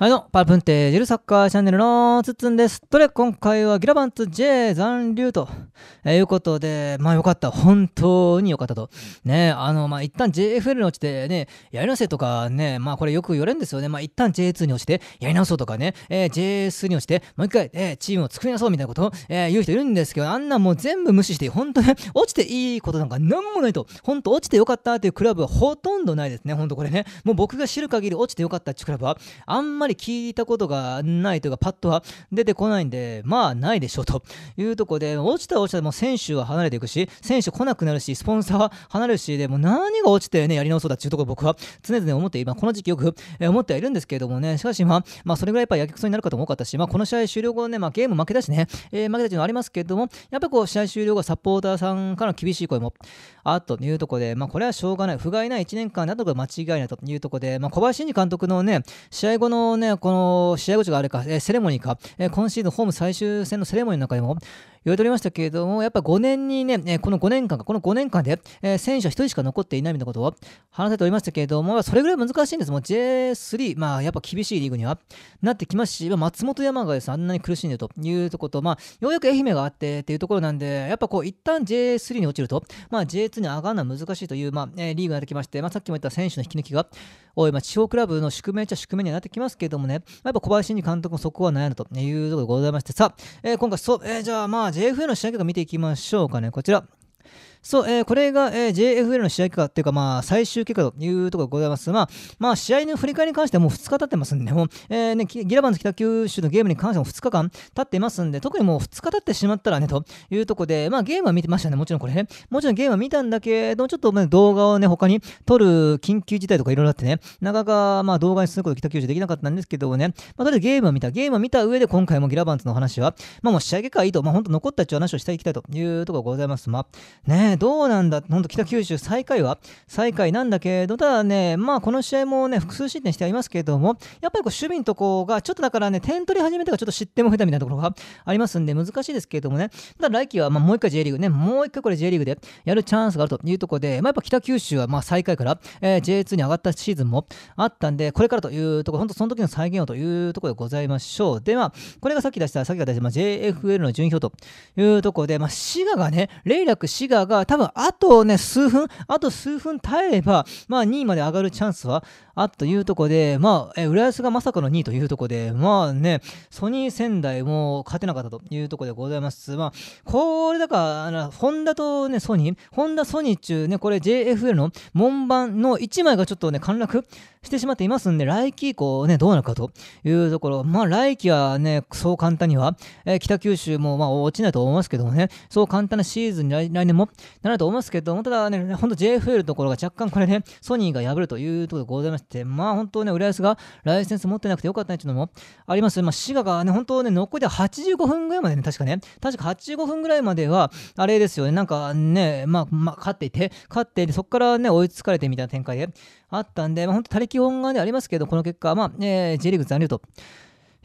はいどうも、パルプンテージルサッカーチャンネルのつつんです。とで、今回はギラバンツ J 残留と、えー、いうことで、まあよかった。本当によかったと。ねあの、まあ一旦 JFL に落ちてね、やり直せとかね、まあこれよく言われるんですよね。まあ一旦 J2 に落ちて、やり直そうとかね、えー、JS に落ちて、もう一回、えー、チームを作り直そうみたいなことを、えー、言う人いるんですけど、あんなもう全部無視して、本当ね、落ちていいことなんかなんもないと。本当落ちてよかったっていうクラブはほとんどないですね。本当これね。もう僕が知る限り落ちてよかったっていうクラブは、あんまりり聞いたことがないというか、パッとは出てこないんで、まあ、ないでしょうというとこで、落ちたら落ちたらもう選手は離れていくし、選手来なくなるし、スポンサーは離れるし、でも何が落ちてね、やり直そうだっていうところ僕は常々思って、今、この時期よく 思ってはいるんですけれどもね、しかしまあ、まあ、それぐらいやっぱやけくそになる方も多かったし、まあ、この試合終了後ね、まあ、ゲーム負けたしね、えー、負けたっていうのはありますけれども、やっぱこう、試合終了後、サポーターさんからの厳しい声もあっというところで、まあ、これはしょうがない、不甲斐ない1年間だとが間違いないというところで、まあ、小林慎二監督のね、試合後のね、ね、この試合後があれか、えー、セレモニーか、えー、今シーズンホーム最終戦のセレモニーの中でも言われておりましたけれども、やっぱ5年にね、えー、この5年間か、この5年間で、え選手は1人しか残っていないみたいなことを話されておりましたけれども、それぐらい難しいんです。もう J3、まあやっぱ厳しいリーグにはなってきますし、まあ、松本山がです、あんなに苦しんでるというとこと、まあようやく愛媛があってっていうところなんで、やっぱこう一旦 J3 に落ちると、まあ J2 に上がるのは難しいという、まあ、リーグになってきまして、まあさっきも言った選手の引き抜きが多い、まあ地方クラブの宿命っちゃ宿命にはなってきますけど、どもね、やっぱ小林に監督もそこは悩んだというところでございまして、さあ、えー、今回、そう、えー、じゃあまあ JFA の試合結果見ていきましょうかね。こちら。そう、えー、これが、えー、JFL の試合結果っていうか、まあ、最終結果というところでございます。まあ、まあ、試合の振り返りに関してはもう2日経ってますんで、もう、えー、ね、ギラバンズ北九州のゲームに関しても2日間経ってますんで、特にもう2日経ってしまったらね、というところで、まあ、ゲームは見てましたね、もちろんこれね。もちろんゲームは見たんだけど、ちょっと、ね、動画をね、他に撮る緊急事態とかいろいろあってね、なかなか、まあ、動画にすること北九州できなかったんですけどね、まあ、とりあえずゲームは見た。ゲームは見た上で、今回もギラバンズの話は、まあ、もう試合結果はいいと、まあ、本当残った一応話をしていきたいというところでございます。まあ、ねね、どうなんだ、本当北九州最下位は最下位なんだけど、ただね、まあこの試合もね、複数失点してありますけども、やっぱりこう守備のとこが、ちょっとだからね、点取り始めてからちょっと失点も増えたみたいなところがありますんで、難しいですけどもね、ただ来季はまもう一回 J リーグね、もう一回これ J リーグでやるチャンスがあるというところで、まあ、やっぱ北九州はま最下位から、えー、J2 に上がったシーズンもあったんで、これからというところ、本当その時の再現をというところでございましょう。で、まあ、これがさっき出した、さっきが出した、まあ、JFL の順位表というところで、まあ、滋賀がね、レイラク滋賀が多分あとね、数分、あと数分耐えれば、まあ2位まで上がるチャンスはあというとこで、まあ、え浦安がまさかの2位というとこで、まあね、ソニー仙台も勝てなかったというとこでございます。まあ、これだから、あのホンダと、ね、ソニー、ホンダ、ソニー中、ね、これ JFL の門番の1枚がちょっとね、陥落してしまっていますんで、来季以降ね、どうなるかというところ、まあ来季はね、そう簡単には、え北九州もまあ落ちないと思いますけどもね、そう簡単なシーズンに来年もなると思いますけども、ただね、ほんと JFL のところが若干これね、ソニーが破るというところでございまして、まあ本当ね、浦安がライセンス持ってなくてよかったねっていうのもあります。まあ、滋賀がね、本当ね、残りで85分ぐらいまでね、確かね、確か85分ぐらいまでは、あれですよね、なんかね、まあ、まあ、勝っていて、勝っていて、そこからね、追いつかれてみたいな展開であったんで、まあ、本当、他力本願でありますけど、この結果、まあ、えー、J リーグ残留と。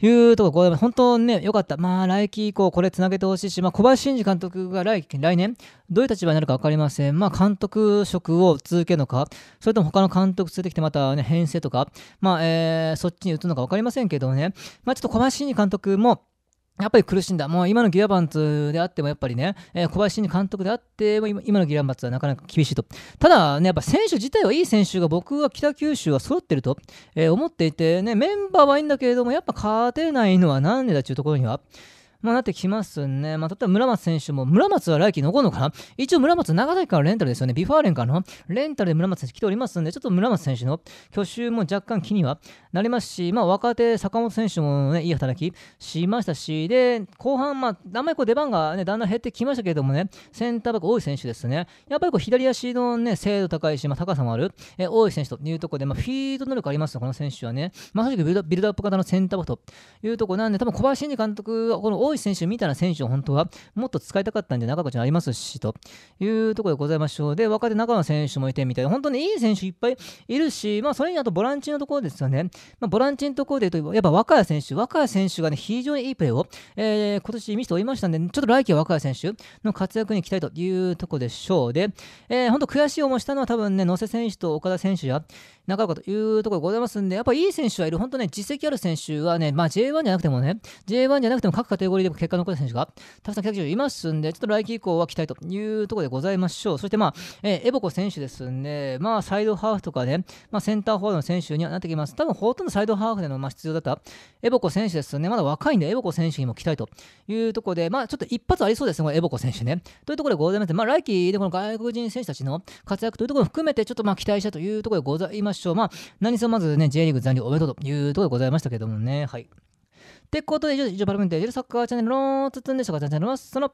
いうところ、これ本当ね、良かった。まあ、来季以降、これつなげてほしいし、まあ、小林慎二監督が来来年、どういう立場になるか分かりません。まあ、監督職を続けるのか、それとも他の監督連れてきてまたね、編成とか、まあ、えー、そっちに移るのか分かりませんけどね、まあ、ちょっと小林慎二監督も、やっぱり苦しんだ。もう今のギラバンツであっても、やっぱりね、えー、小林新監督であっても、今のギラバンツはなかなか厳しいと。ただね、やっぱ選手自体はいい選手が僕は北九州は揃ってると、えー、思っていて、ね、メンバーはいいんだけれども、やっぱ勝てないのはなんでだっていうところには、まあ、なってきますね。まあ、例えば村松選手も、村松は来季残るのかな一応村松、長崎からレンタルですよね。ビファーレンからのレンタルで村松選手来ておりますんで、ちょっと村松選手の去就も若干気にはなりますし、まあ、若手、坂本選手も、ね、いい働きしましたし、で、後半、まあ、あんまりこう出番が、ね、だんだん減ってきましたけれどもね、センターバック、多い選手ですね。やっぱりこう左足の、ね、精度高いし、まあ、高さもある、え多い選手というところで、まあ、フィード能力ありますね、この選手はね。まさしくビルドアップ型のセンターバックというところなんで、多分小林慎二監督はこの大井い選手みたいな選手を本当はもっと使いたかったんで中なちゃんありますしというところでございましょうで若手中野選手もいてみたいな本当にいい選手いっぱいいるしまあそれにあとボランチのところですよね、まあ、ボランチのところで言うとやっぱ若谷選手若谷選手がね非常にいいプレーを、えー、今年見せておりましたんでちょっと来季は若谷選手の活躍に期待というところでしょうで、えー、本当悔しい思いしたのは多分ね野瀬選手と岡田選手や中岡というところでございますんでやっぱいい選手はいる本当ね実績ある選手はねまあ J1 じゃなくてもね J1 じゃなくても各カテゴリーでも結果残った選手がたくさん90いますんで、ちょっと来季以降は期待というところでございましょう。そしてまあ、えー、エボコ選手ですで、まあ、サイドハーフとかね、まあ、センターフォワードの選手にはなってきます。多分ほとんどサイドハーフでのまあ出場だったエボコ選手ですね、まだ若いんで、エボコ選手にも期待というところで、まあ、ちょっと一発ありそうですね、エボコ選手ね。というところでございまして、まあ、来季でこの外国人選手たちの活躍というところも含めて、ちょっとまあ期待したというところでございましょう。まあ、何せまずね、J リーグ残留おめでとうというところでございましたけどもね。はい。ってことで以上、以上、バルブンデジルサッカーチャンネルのつつんでしょうか、チャンネルのその